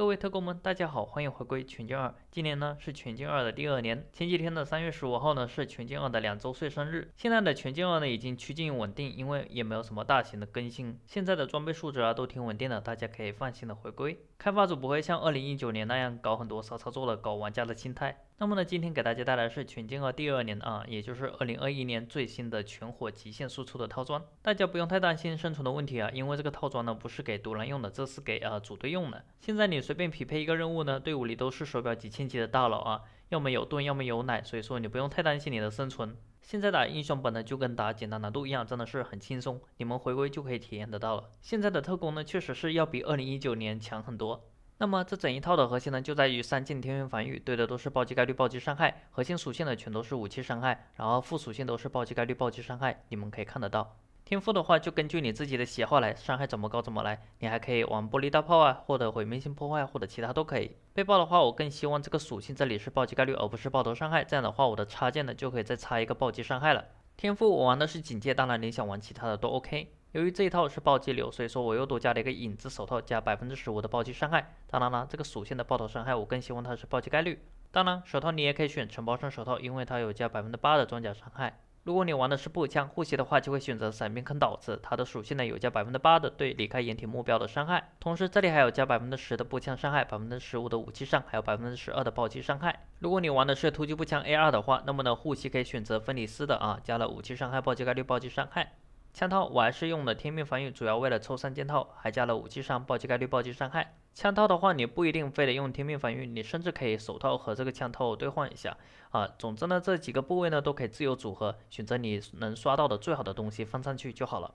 各位特工们，大家好，欢迎回归全境二。今年呢是全境二的第二年，前几天的三月十五号呢是全境二的两周岁生日。现在的全境二呢已经趋近稳定，因为也没有什么大型的更新，现在的装备数值啊都挺稳定的，大家可以放心的回归。开发组不会像二零一九年那样搞很多骚操作的搞玩家的心态。那么呢，今天给大家带来是全境二第二年啊，也就是二零二一年最新的全火极限输出的套装，大家不用太担心生存的问题啊，因为这个套装呢不是给独狼用的，这是给呃组队用的。现在你。随便匹配一个任务呢，队伍里都是手表几千级的大佬啊，要么有盾，要么有奶，所以说你不用太担心你的生存。现在打英雄本来就跟打简单难度一样，真的是很轻松，你们回归就可以体验得到了。现在的特工呢，确实是要比二零一九年强很多。那么这整一套的核心呢，就在于三件天元防御，对的都是暴击概率、暴击伤害，核心属性呢全都是武器伤害，然后副属性都是暴击概率、暴击伤害，你们可以看得到。天赋的话就根据你自己的喜好来，伤害怎么高怎么来，你还可以玩玻璃大炮啊，或者毁灭性破坏，或者其他都可以。背包的话，我更希望这个属性这里是暴击概率，而不是爆头伤害，这样的话我的插件呢就可以再插一个暴击伤害了。天赋我玩的是警戒，当然你想玩其他的都 OK。由于这一套是暴击流，所以说我又多加了一个影子手套，加百分之十五的暴击伤害。当然了，这个属性的爆头伤害我更希望它是暴击概率。当然，手套你也可以选承包上手套，因为它有加百分之八的装甲伤害。如果你玩的是步枪护膝的话，就会选择散兵坑岛子，它的属性呢有加百分之八的对离开掩体目标的伤害，同时这里还有加百分之十的步枪伤害，百分之十五的武器伤，还有百分之十二的暴击伤害。如果你玩的是突击步枪 AR 的话，那么呢护膝可以选择芬里斯的啊，加了武器伤害、暴击概率、暴击伤害。枪套我还是用了天命防御，主要为了抽三件套，还加了武器上暴击概率、暴击伤害。枪套的话，你不一定非得用天命防御，你甚至可以手套和这个枪套兑换一下啊。总之呢，这几个部位呢都可以自由组合，选择你能刷到的最好的东西放上去就好了。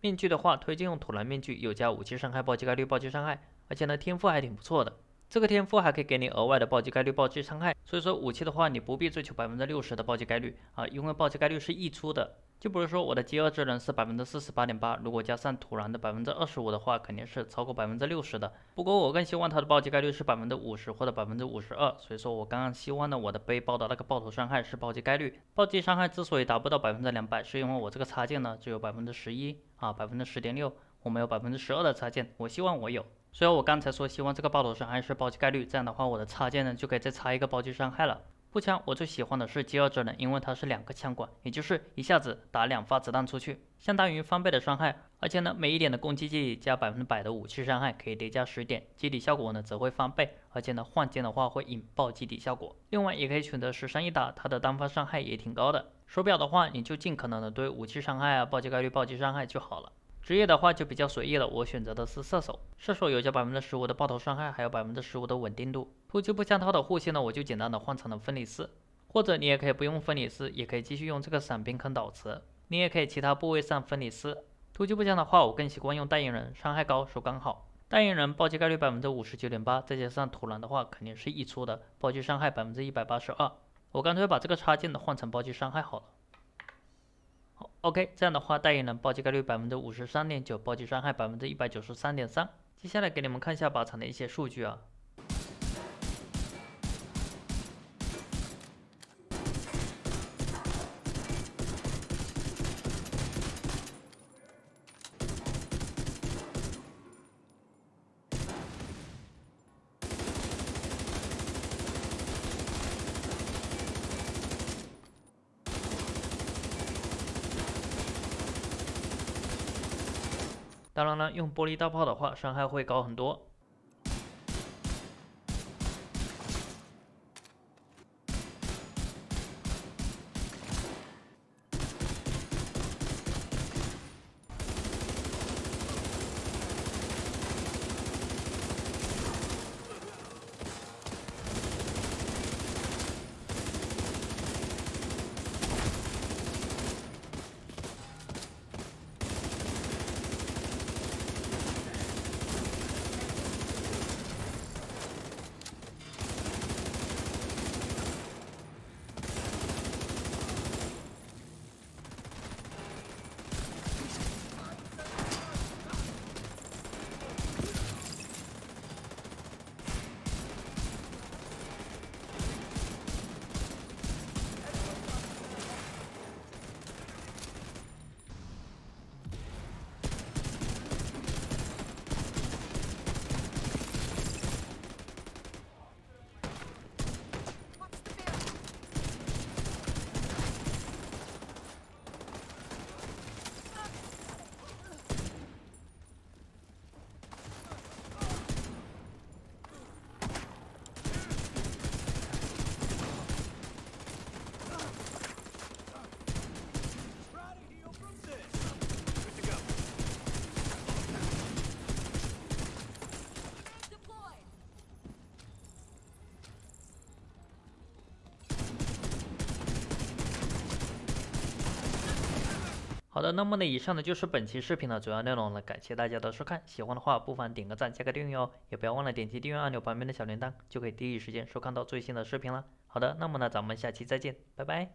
面具的话，推荐用土蓝面具，有加武器伤害、暴击概率、暴击伤害，而且呢天赋还挺不错的。这个天赋还可以给你额外的暴击概率、暴击伤害，所以说武器的话，你不必追求百分之六十的暴击概率啊，因为暴击概率是溢出的。就比如说，我的饥饿之能是百分之四十八点八，如果加上土壤的百分之二十五的话，肯定是超过百分之六十的。不过我更希望它的暴击概率是百分之五十或者百分之五十二，所以说我刚刚希望呢，我的背包的那个爆头伤害是暴击概率，暴击伤害之所以达不到百分之两百，是因为我这个插件呢只有百分之十一啊，百分之十点六，我没有百分之十二的插件，我希望我有。所以我刚才说希望这个爆头伤害是暴击概率，这样的话我的插件呢就可以再插一个暴击伤害了。步枪我最喜欢的是饥饿者呢，因为它是两个枪管，也就是一下子打两发子弹出去，相当于翻倍的伤害。而且呢，每一点的攻击基底加百分之百的武器伤害，可以叠加十点，基底效果呢则会翻倍。而且呢，换件的话会引爆基底效果。另外也可以选择十伤一打，它的单发伤害也挺高的。手表的话，你就尽可能的堆武器伤害啊，暴击概率、暴击伤害就好了。职业的话就比较随意了，我选择的是射手。射手有着百分之十五的爆头伤害，还有百分之十五的稳定度。突击步枪套的护膝呢，我就简单的换成了分离式，或者你也可以不用分离式，也可以继续用这个闪兵坑导磁。你也可以其他部位上分离式。突击步枪的话，我更习惯用代言人，伤害高，手感好。代言人暴击概率百分之五十九点八，再加上土狼的话，肯定是溢出的，暴击伤害百分之一百八十二。我干脆把这个插件的换成暴击伤害好了。OK，这样的话，代言人暴击概率百分之五十三点九，暴击伤害百分之一百九十三点三。接下来给你们看一下靶藏的一些数据啊。当然了，用玻璃大炮的话，伤害会高很多。好的，那么呢，以上呢就是本期视频的主要内容了。感谢大家的收看，喜欢的话不妨点个赞、加个订阅哦。也不要忘了点击订阅按钮旁边的小铃铛，就可以第一时间收看到最新的视频了。好的，那么呢，咱们下期再见，拜拜。